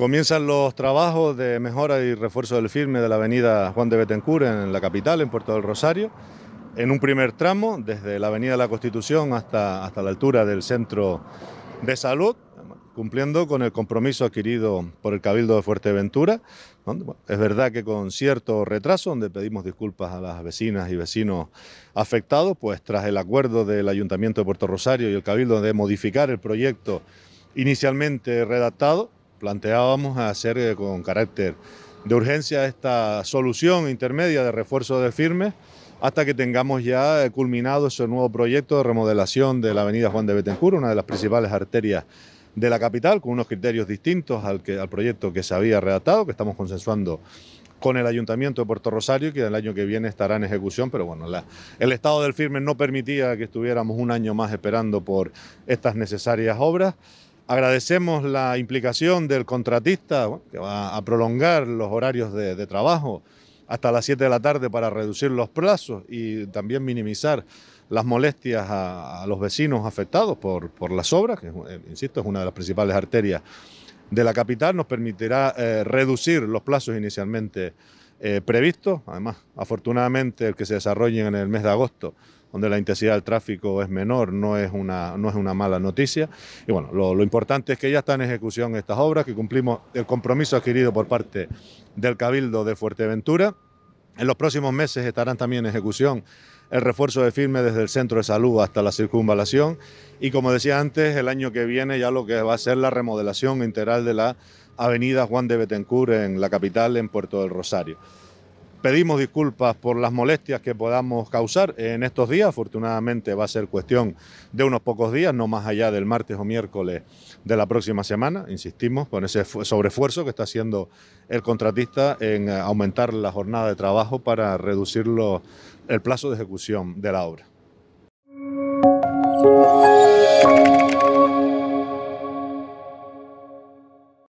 Comienzan los trabajos de mejora y refuerzo del firme de la avenida Juan de Betancur en la capital, en Puerto del Rosario, en un primer tramo, desde la avenida de La Constitución hasta, hasta la altura del centro de salud, cumpliendo con el compromiso adquirido por el Cabildo de Fuerteventura. Es verdad que con cierto retraso, donde pedimos disculpas a las vecinas y vecinos afectados, pues tras el acuerdo del Ayuntamiento de Puerto Rosario y el Cabildo de modificar el proyecto inicialmente redactado, planteábamos hacer eh, con carácter de urgencia esta solución intermedia de refuerzo de firme... hasta que tengamos ya eh, culminado ese nuevo proyecto de remodelación de la avenida Juan de Betancur... una de las principales arterias de la capital, con unos criterios distintos al, que, al proyecto que se había redactado, que estamos consensuando con el Ayuntamiento de Puerto Rosario, que el año que viene estará en ejecución, pero bueno, el estado del firme no permitía que estuviéramos un año más esperando por estas necesarias obras. Agradecemos la implicación del contratista, que va a prolongar los horarios de, trabajo hasta las 7 de la tarde para reducir los plazos y también minimizar las molestias a, los vecinos afectados por, por, las obras, que eh, insisto es una de las principales arterias de la capital, nos permitirá eh, reducir los plazos inicialmente eh, previsto, Además, afortunadamente, el que se desarrollen en el mes de agosto, donde la intensidad del tráfico es menor, no es una, no es una mala noticia. Y bueno, lo, lo importante es que ya están en ejecución estas obras, que cumplimos el compromiso adquirido por parte del Cabildo de Fuerteventura. En los próximos meses estarán también en ejecución el refuerzo de firme desde el centro de salud hasta la circunvalación y como decía antes, el año que viene ya lo que va a ser la remodelación integral de la Avenida Juan de Betancourt, en la capital, en Puerto del Rosario. Pedimos disculpas por las molestias que podamos causar en estos días. Afortunadamente va a ser cuestión de unos pocos días, no más allá del martes o miércoles de la próxima semana. Insistimos con ese sobreesfuerzo que está haciendo el contratista en aumentar la jornada de trabajo para reducir el plazo de ejecución de la obra.